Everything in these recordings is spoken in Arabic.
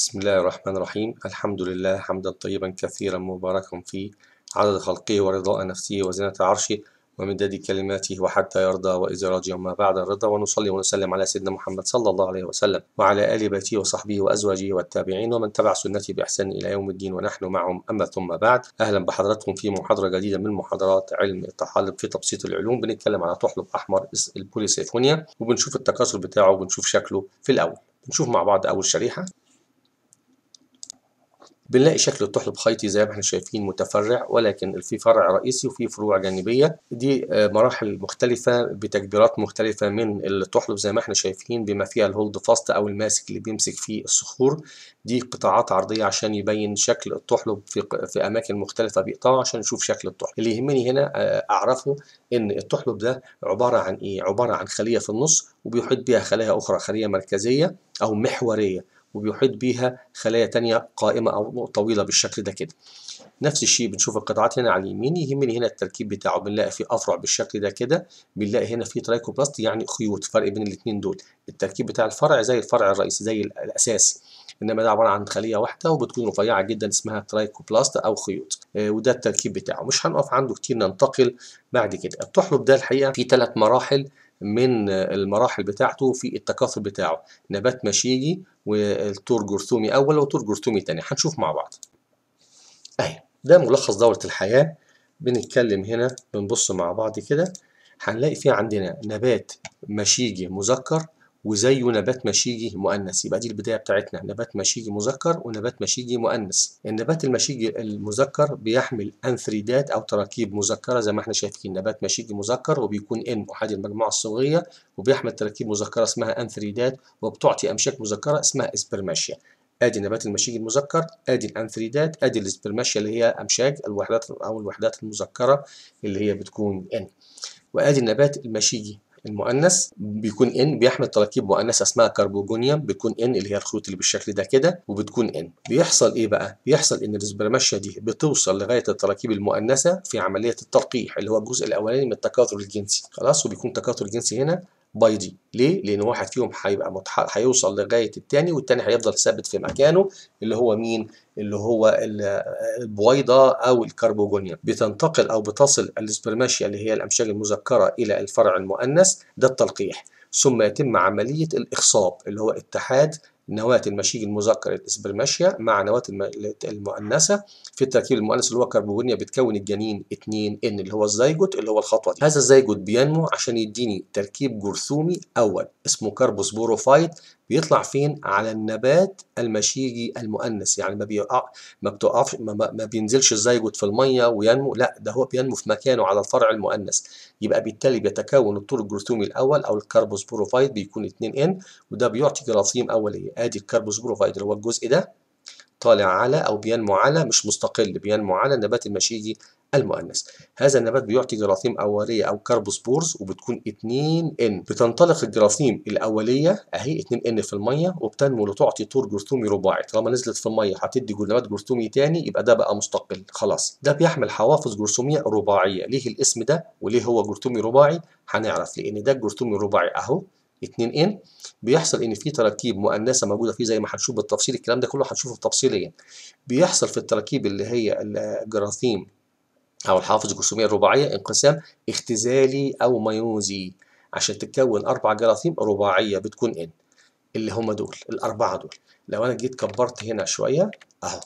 بسم الله الرحمن الرحيم الحمد لله حمدا طيبا كثيرا مباركا فيه عدد خلقه ورضاء نفسه وزنة عرشه ومداد كلماته وحتى يرضى وإذا راجع ما بعد الرضا ونصلي ونسلم على سيدنا محمد صلى الله عليه وسلم وعلى آل بيته وصحبه وأزواجه والتابعين ومن تبع سنته بإحسان إلى يوم الدين ونحن معهم أما ثم بعد أهلا بحضراتكم في محاضرة جديدة من محاضرات علم الطحالب في تبسيط العلوم بنتكلم على طحلب أحمر البوليسيفونيا وبنشوف التكاثر بتاعه وبنشوف شكله في الأول نشوف مع بعض أول شريحة بنلاقي شكل الطحلب خيطي زي ما احنا شايفين متفرع ولكن في فرع رئيسي وفي فروع جانبية دي آه، مراحل مختلفة بتكبيرات مختلفة من الطحلب زي ما احنا شايفين بما فيها الهولد فاست او الماسك اللي بيمسك فيه الصخور دي قطاعات عرضية عشان يبين شكل الطحلب في, في اماكن مختلفة بيقطعوا عشان نشوف شكل الطحلب اللي يهمني هنا آه، اعرفه ان الطحلب ده عبارة عن ايه عبارة عن خلية في النص وبيحيط بيها خلايا اخرى خلية مركزية او محورية وبيحيط بيها خلايا تانية قائمة أو طويلة بالشكل ده كده نفس الشيء بنشوف القطعات هنا على اليمين يهمني هنا التركيب بتاعه بنلاقي فيه أفرع بالشكل ده كده بنلاقي هنا فيه ترايكوبلاست يعني خيوط فرق بين الاثنين دول التركيب بتاع الفرع زي الفرع الرئيسي زي الأساس انما ده عباره عن خليه واحده وبتكون رفيعه جدا اسمها ترايكوبلاست او خيوط آه، وده التركيب بتاعه مش هنقف عنده كتير ننتقل بعد كده التحلب ده الحقيقه فيه ثلاث مراحل من المراحل بتاعته في التكاثر بتاعه نبات مشيجي والتور جرثومي اول وتور جرثومي تاني هنشوف مع بعض اهي ده ملخص دورة الحياة بنتكلم هنا بنبص مع بعض كده هنلاقي فيه عندنا نبات مشيجي مذكر وزيه نبات مشيجي مؤنث يبقى دي البداية بتاعتنا نبات مشيجي مذكر ونبات مشيجي مؤنث النبات المشيجي المذكر بيحمل أنثريدات أو تراكيب مذكرة زي ما احنا شايفين نبات مشيجي مذكر وبيكون إن أحد المجموعة الصغيرة وبيحمل تراكيب مذكرة اسمها أنثريدات وبتعطي أمشاك مذكرة اسمها اسبرماشيا ادي نبات المشيجي المذكر ادي الانثريدات ادي الاسبرماشيا اللي هي امشاج الوحدات او الوحدات المذكره اللي هي بتكون ان وادي النبات المشيجي المؤنث بيكون ان بيحمل تراكيب مؤنثه اسمها كربوجونيوم بتكون ان اللي هي الخيوط اللي بالشكل ده كده وبتكون ان بيحصل ايه بقى بيحصل ان الاسبرماشيا دي بتوصل لغايه التراكيب المؤنثه في عمليه التلقيح اللي هو الجزء الاولاني من التكاثر الجنسي خلاص وبيكون تكاثر جنسي هنا بيضي ليه؟ لأن واحد فيهم هيبقى متح... هيوصل لغاية الثاني والثاني هيفضل ثابت في مكانه اللي هو مين؟ اللي هو البويضة أو الكربوجونيا بتنتقل أو بتصل الاسبرماشيا اللي هي الأمشاج المذكرة إلى الفرع المؤنث ده التلقيح ثم يتم عملية الإخصاب اللي هو اتحاد نواة المشيج المذكر الاسبرماشيا مع نواة المؤنثة في التركيب المؤنث اللي هو كربوبينيا بتكون الجنين 2 ان اللي هو الزيجوت اللي هو الخطوة دي هذا الزيجوت بينمو عشان يديني تركيب جرثومي أول اسمه كربوسبوروفايت بيطلع فين على النبات المشيجي المؤنث يعني ما بيقع آه، ما بتقعش ما, ما بينزلش الزيجوت في الميه وينمو لا ده هو بينمو في مكانه على الفرع المؤنث يبقى بالتالي بيتكون الطول الجرثومي الاول او الكربوسبوروفايت بيكون 2 ان وده بيعطي جراثيم اوليه ادي الكربوسبوروفايت اللي هو الجزء ده طالع على او بينمو على مش مستقل بينمو على النبات المشيجي المؤنث هذا النبات بيعطي جراثيم أولية أو كاربوسبورز وبتكون 2 ان بتنطلق الجراثيم الأولية أهي 2 ان في المية وبتنمو لتعطي طور جرثومي رباعي طالما نزلت في المية هتدي نبات جرثومي تاني يبقى ده بقى مستقل خلاص ده بيحمل حوافظ جرثومية رباعية ليه الاسم ده وليه هو جرثومي رباعي هنعرف لأن ده الجرثومي الرباعي أهو 2 ان بيحصل ان في تراكيب مؤنثه موجوده فيه زي ما هنشوف بالتفصيل الكلام ده كله هنشوفه تفصيليا بيحصل في التراكيب اللي هي الجراثيم أو الحافظ الجرثومية الرباعية انقسام اختزالي أو ميوزي عشان تتكون أربع جراثيم رباعية بتكون إن إيه؟ اللي هم دول الأربعة دول لو أنا جيت كبرت هنا شوية أهو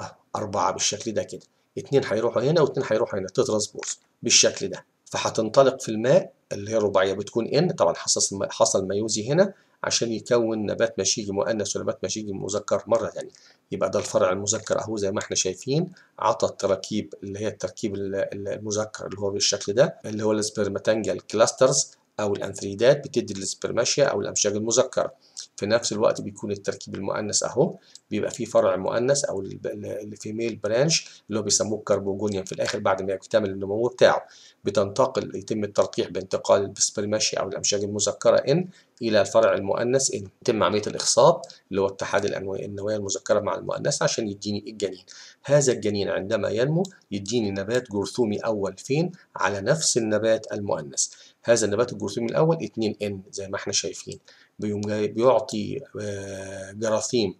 أهو أربعة بالشكل ده كده اتنين هيروحوا هنا واتنين هيروحوا هنا تترانسبورت بالشكل ده فهتنطلق في الماء اللي هي الرباعيه بتكون ان إيه؟ طبعا حصل حصل ميوزي هنا عشان يكون نبات مشيجي مؤنث ونبات مشيجي مذكر مرة تانية يبقى ده الفرع المذكر أهو زي ما احنا شايفين عطى التراكيب اللي هي التركيب المذكر اللي هو بالشكل ده اللي هو السبرماتنجال كلاسترز أو الأنثريدات بتدي السبرماشيا أو الأمشاج المذكرة في نفس الوقت بيكون التركيب المؤنث اهو بيبقى فيه فرع مؤنث او الفيميل برانش اللي هو بيسموه الكربوجونيوم في الاخر بعد ما يكتمل النمو بتاعه بتنتقل يتم التلقيح بانتقال السبرماشي او الامشاج المذكره ان الى الفرع المؤنث ان يتم عمليه الاخصاب اللي هو اتحاد النوايا المذكره مع المؤنث عشان يديني الجنين هذا الجنين عندما ينمو يديني نبات جرثومي اول فين على نفس النبات المؤنث هذا النبات الجرثومي الاول 2 ان زي ما احنا شايفين بيعطي آه، جراثيم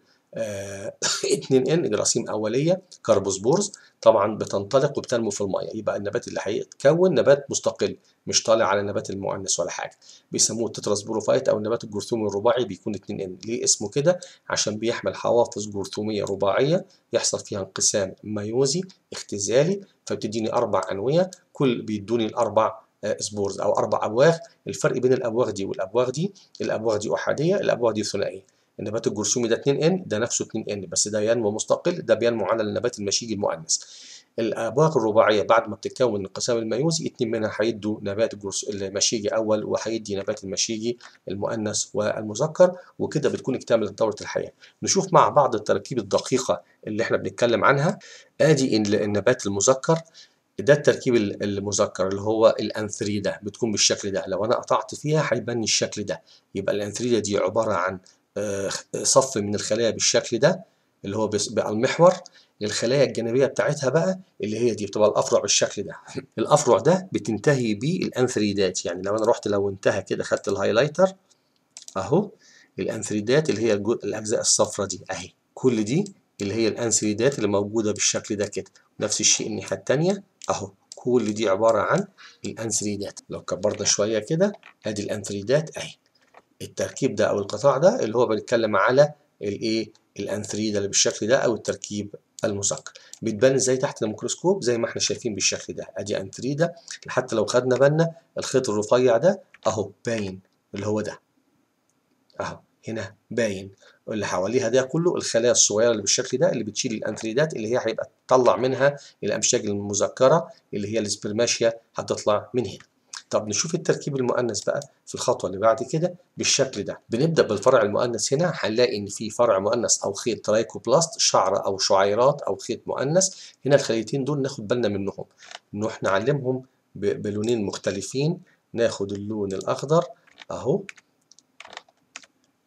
2 آه، ان جراثيم اوليه كاربوسبورز طبعا بتنطلق وبتنمو في الميه يبقى النبات اللي هيتكون نبات مستقل مش طالع على نبات المؤنث ولا حاجه بيسموه التتراسبوروفايت او النبات الجرثومي الرباعي بيكون 2 ان ليه اسمه كده عشان بيحمل حوافظ جرثوميه رباعيه يحصل فيها انقسام ميوزي اختزالي فبتديني اربع انويه كل بيدوني الاربع سبورز او اربع ابواغ الفرق بين الابواغ دي والابواغ دي الابواغ دي احاديه الابواغ دي ثنائيه النبات الجرثومي ده 2 ان ده نفسه 2 ان بس ده ينمو مستقل ده بينمو على النبات المشيجي المؤنث الابواق الرباعيه بعد ما بتتكون من الانقسام الميوزي اثنين منها هيدوا نبات الجرس المشيجي اول وهيدي نبات المشيجي المؤنث والمذكر وكده بتكون اكتملت دوره الحياه نشوف مع بعض التركيب الدقيقه اللي احنا بنتكلم عنها ادي النبات المذكر ده التركيب المذكر اللي هو الانثريدة ده بتكون بالشكل ده لو انا قطعت فيها هيبان الشكل ده يبقى الانثريدة دي عبارة عن آه، صف من الخلايا بالشكل ده اللي هو بقى المحور الخلايا الجانبية بتاعتها بقى اللي هي دي بتبقى الأفرع بالشكل ده الأفرع ده بتنتهي بيه الأنثريدات يعني لو أنا رحت لو انتهى كده خدت الهايلايتر أهو الأنثريدات اللي هي الأجزاء الصفراء دي أهي كل دي اللي هي الأنثريدات اللي موجودة بالشكل ده كده نفس الشيء الناحية الثانيه اهو كل دي عباره عن الان 3 لو كبرنا شويه كده ادي الان 3 اهي التركيب ده او القطاع ده اللي هو بنتكلم على الايه الان 3 ده اللي بالشكل ده او التركيب المثقل بتبان ازاي تحت الميكروسكوب زي ما احنا شايفين بالشكل ده ادي ان 3 ده حتى لو خدنا بالنا الخيط الرفيع ده اهو باين اللي هو ده اهو هنا باين اللي حواليها ده كله الخلايا الصغيره اللي بالشكل ده اللي بتشيل الانثريدات اللي هي هيبقى تطلع منها الامشاج المذكره اللي هي السبرماشيا هتطلع من هنا طب نشوف التركيب المؤنث بقى في الخطوه اللي بعد كده بالشكل ده بنبدا بالفرع المؤنث هنا هنلاقي ان في فرع مؤنث او خيط ترايكوبلاست شعر او شعيرات او خيط مؤنث هنا الخليتين دول ناخد بالنا منهم ان احنا نعلمهم بلونين مختلفين ناخد اللون الاخضر اهو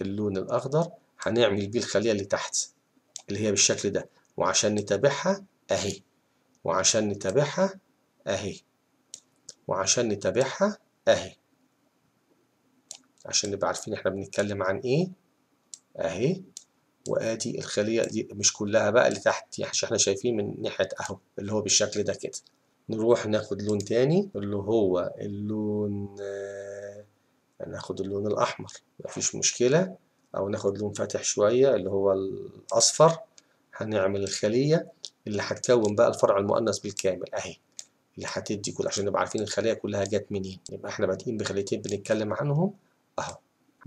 اللون الأخضر هنعمل بيه الخلية اللي تحت اللي هي بالشكل ده وعشان نتابعها أهي وعشان نتابعها أهي وعشان نتابعها أهي عشان نبقى عارفين احنا بنتكلم عن ايه اهي وادي الخليه دي مش كلها بقى اللي تحت يعني عشان احنا شايفين من ناحيه اهو اللي هو بالشكل ده كده نروح ناخد لون تاني اللي هو اللون آه، يعني ناخد اللون الأحمر مفيش مشكلة أو ناخد لون فاتح شوية اللي هو الأصفر هنعمل الخلية اللي هتكون بقى الفرع المؤنث بالكامل أهي اللي هتدي كل عشان نبقى عارفين الخلية كلها جت منين يبقى احنا بادئين بخليتين بنتكلم عنهم أهو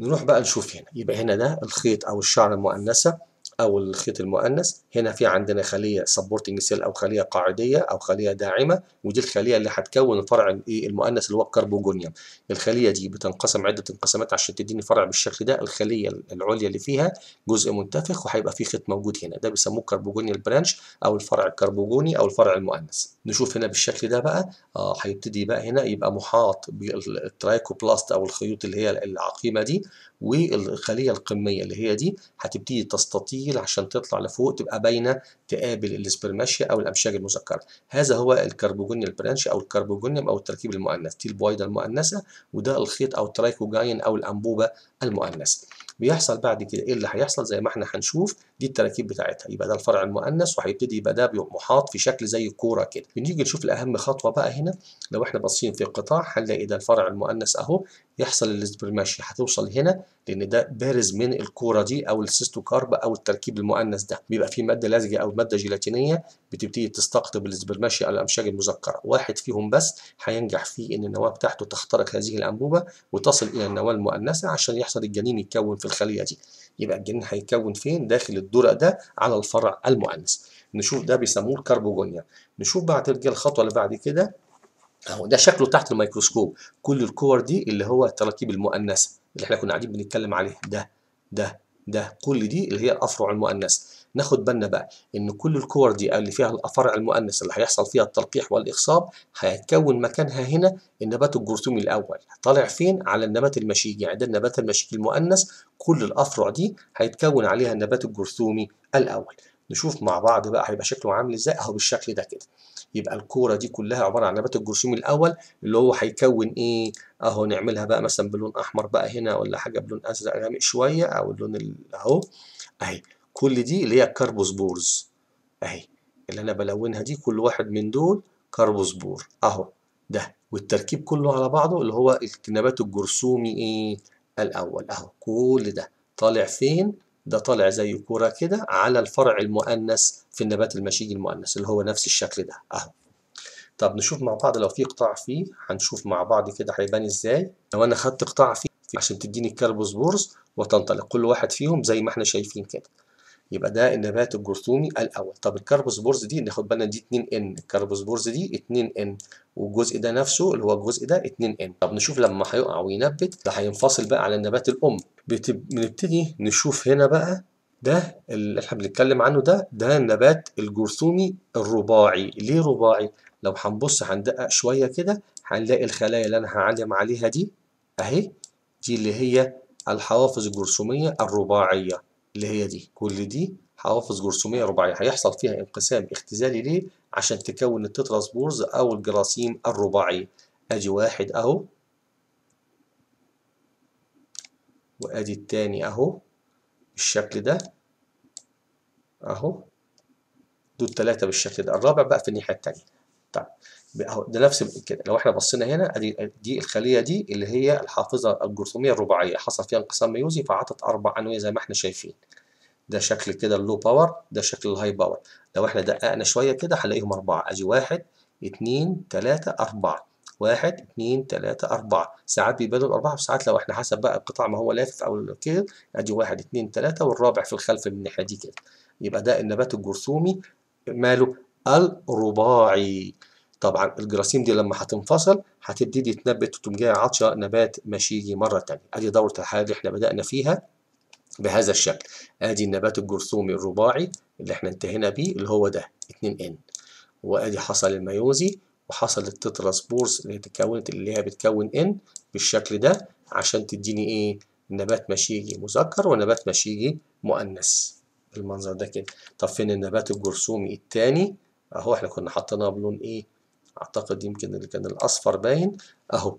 نروح بقى نشوف هنا يبقى هنا ده الخيط أو الشعر المؤنثة أو الخيط المؤنث هنا في عندنا خلية سبورتنج سيل أو خلية قاعدية أو خلية داعمة ودي الخلية اللي هتكون الفرع إيه، المؤنث اللي هو الكربوجونيوم الخلية دي بتنقسم عدة انقسامات عشان تديني فرع بالشكل ده الخلية العليا اللي فيها جزء منتفخ وهيبقى فيه خيط موجود هنا ده بيسموه كربوجونيال برانش أو الفرع الكربوجوني أو الفرع المؤنث نشوف هنا بالشكل ده بقى آه هيبتدي بقى هنا يبقى محاط بالترايكوبلاست أو الخيوط اللي هي العقيمة دي والخلية القمية اللي هي دي هتبتدي تستطيع الكتيل عشان تطلع لفوق تبقى باينه تقابل الاسبرماشيا او الامشاج المذكره هذا هو الكربوجونيال برانش او الكربوجونيوم او التركيب المؤنث تيل البويضه المؤنثه وده الخيط او الترايكوجاين او الانبوبه المؤنثه بيحصل بعد كده ايه اللي هيحصل زي ما احنا هنشوف دي التراكيب بتاعتها يبقى ده الفرع المؤنث وهيبتدي يبقى ده محاط في شكل زي الكوره كده بنيجي نشوف الاهم خطوه بقى هنا لو احنا باصين في القطاع هنلاقي ده الفرع المؤنث اهو يحصل الاسبرماشيا هتوصل هنا لان ده بارز من الكوره دي او السيستوكارب او التركيب المؤنث ده بيبقى فيه ماده لزجه او ماده جيلاتينيه بتبتدي تستقطب الاسبرماشيا او الامشاج المذكره واحد فيهم بس هينجح فيه ان النواه بتاعته تخترق هذه الانبوبه وتصل الى النواه المؤنثه عشان يحصل الجنين يتكون في الخليه دي يبقى الجنين هيتكون فين داخل الدرق ده على الفرع المؤنث نشوف ده بيسموه الكربوجونيا نشوف بعد الخطوه اللي بعد كده اهو ده شكله تحت الميكروسكوب كل الكور دي اللي هو التراكيب المؤنثه اللي احنا كنا قاعدين بنتكلم عليها ده ده ده كل دي اللي هي الافرع المؤنثه ناخد بالنا بقى ان كل الكور دي اللي فيها الافرع المؤنثه اللي هيحصل فيها التلقيح والاخصاب هيتكون مكانها هنا النبات الجرثومي الاول طالع فين على النبات المشيجي يعني ده النبات المشيجي المؤنث كل الافرع دي هيتكون عليها النبات الجرثومي الاول نشوف مع بعض بقى هيبقى شكله عامل ازاي اهو بالشكل ده كده يبقى الكوره دي كلها عباره عن نبات الجرثوم الاول اللي هو هيكون ايه اهو نعملها بقى مثلا بلون احمر بقى هنا ولا حاجه بلون ازرق غامق شويه او اللون اهو اهي كل دي اللي هي كاربوسبورز اهي اللي انا بلونها دي كل واحد من دول كاربوسبور اهو ده والتركيب كله على بعضه اللي هو النبات الجرثومي ايه الاول اهو كل ده طالع فين ده طالع زي كوره كده على الفرع المؤنث في النبات المشيجي المؤنث اللي هو نفس الشكل ده اهو طب نشوف مع بعض لو في قطاع فيه هنشوف مع بعض كده هيبان ازاي لو انا خدت قطاع فيه عشان تديني الكربوسبورز وتنطلق كل واحد فيهم زي ما احنا شايفين كده يبقى ده النبات الجرثومي الاول طب الكربوسبورز دي ناخد بالنا دي 2 ان الكربوسبورز دي 2 ان والجزء ده نفسه اللي هو الجزء ده 2 ان طب نشوف لما هيقع وينبت ده هينفصل بقى على النبات الام بنبتدي نشوف هنا بقى ده اللي احنا بنتكلم عنه ده ده النبات الجرثومي الرباعي ليه رباعي لو هنبص هندقق شويه كده هنلاقي الخلايا اللي انا هعلم عليها دي اهي دي اللي هي الحوافز الجرثوميه الرباعيه اللي هي دي كل دي حوافظ جرثومية رباعية هيحصل فيها انقسام اختزالي ليه؟ عشان تكون التتراسبورز أو الجراثيم الرباعية أدي واحد أهو وأدي التاني أهو بالشكل ده أهو دول التلاته بالشكل ده الرابع بقى في الناحية التانية طيب اهو ده نفس كده لو احنا بصينا هنا ادي دي الخليه دي اللي هي الحافظه الجرثوميه الرباعيه حصل فيها انقسام ميوزي فعطت اربع انويه زي ما احنا شايفين ده شكل كده اللو باور ده شكل الهاي باور لو احنا دققنا شويه كده هنلاقيهم اربعه ادي واحد اثنين ثلاثه اربعه واحد اثنين ثلاثة أربعة ساعات بيبدلوا الأربعة وساعات لو احنا حسب بقى القطاع ما هو لافف أو كده أدي واحد اثنين ثلاثة والرابع في الخلف من الناحية دي كده يبقى ده النبات الجرثومي ماله الرباعي طبعا الجراثيم دي لما هتنفصل هتبتدي تنبت وتقوم جايه عطشه نبات ماشيجي مره ثانيه ادي دوره الحياه اللي احنا بدانا فيها بهذا الشكل ادي النبات الجرثومي الرباعي اللي احنا انتهينا بيه اللي هو ده 2 ان وادي حصل الميوزي وحصل التتراسبورس اللي اتكونت اللي هي بتكون ان بالشكل ده عشان تديني ايه نبات مشيجي مذكر ونبات مشيجي مؤنث بالمنظر ده كده طب فين النبات الجرثومي الثاني اهو احنا كنا حاطينها بلون ايه اعتقد يمكن اللي كان الاصفر باين اهو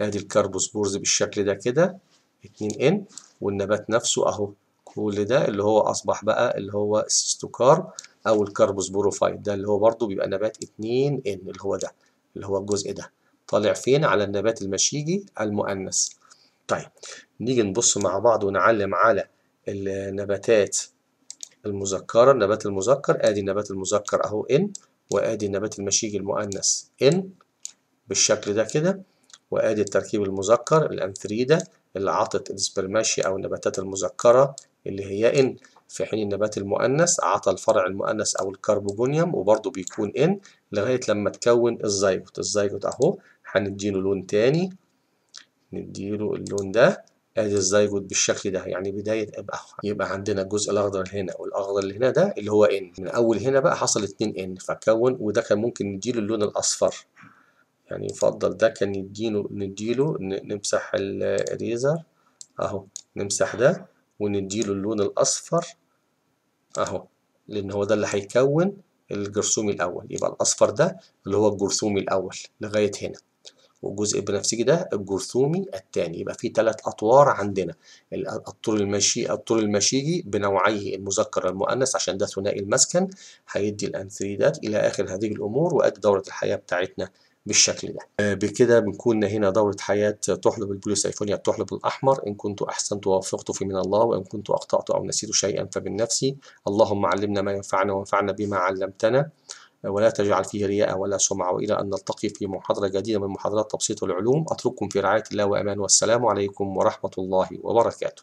ادي الكربوسبورز بالشكل ده كده 2 ان والنبات نفسه اهو كل ده اللي هو اصبح بقى اللي هو السيستوكار او الكربوسبوروفايت ده اللي هو برضو بيبقى نبات 2 ان اللي هو ده اللي هو الجزء ده طالع فين على النبات المشيجي المؤنث طيب نيجي نبص مع بعض ونعلم على النباتات المذكرة النبات المذكر ادي النبات المذكر اهو ان وادي النبات المشيج المؤنث ان بالشكل ده كده وادي التركيب المذكر الانثريدا اللي عطت السبرماشيا او النباتات المذكره اللي هي ان في حين النبات المؤنث عطى الفرع المؤنث او الكربوجونيوم وبرضه بيكون ان لغايه لما تكون الزيجوت الزيجوت اهو هنديله لون تاني نديله اللون ده ادي آه، الزيجوت بالشكل ده يعني بدايه يبقى يبقى عندنا الجزء الاخضر هنا والاخضر اللي هنا ده اللي هو ان من اول هنا بقى حصل 2 ان فكون وده كان ممكن نديله اللون الاصفر يعني يفضل ده كان يدينه نديله نمسح الريزر اهو نمسح ده ونديله اللون الاصفر اهو لان هو ده اللي هيكون الجرثومي الاول يبقى الاصفر ده اللي هو الجرثومي الاول لغايه هنا والجزء البنفسجي ده الجرثومي الثاني يبقى في ثلاث أطوار عندنا الطول المشي الطول المشيجي بنوعيه المذكر المؤنث عشان ده ثنائي المسكن هيدي الأنثريدات إلى آخر هذه الأمور وأدي دورة الحياة بتاعتنا بالشكل ده آه، بكده بنكون هنا دورة حياة تحلب البوليسيفونيا التحلب الأحمر إن كنت أحسنت ووفقت في من الله وإن كنت أخطأت أو نسيت شيئا فمن نفسي اللهم علمنا ما ينفعنا وانفعنا بما علمتنا ولا تجعل فيه رياء ولا سمعة وإلى أن نلتقي في محاضرة جديدة من محاضرات تبسيط العلوم أترككم في رعاية الله وأمان والسلام عليكم ورحمة الله وبركاته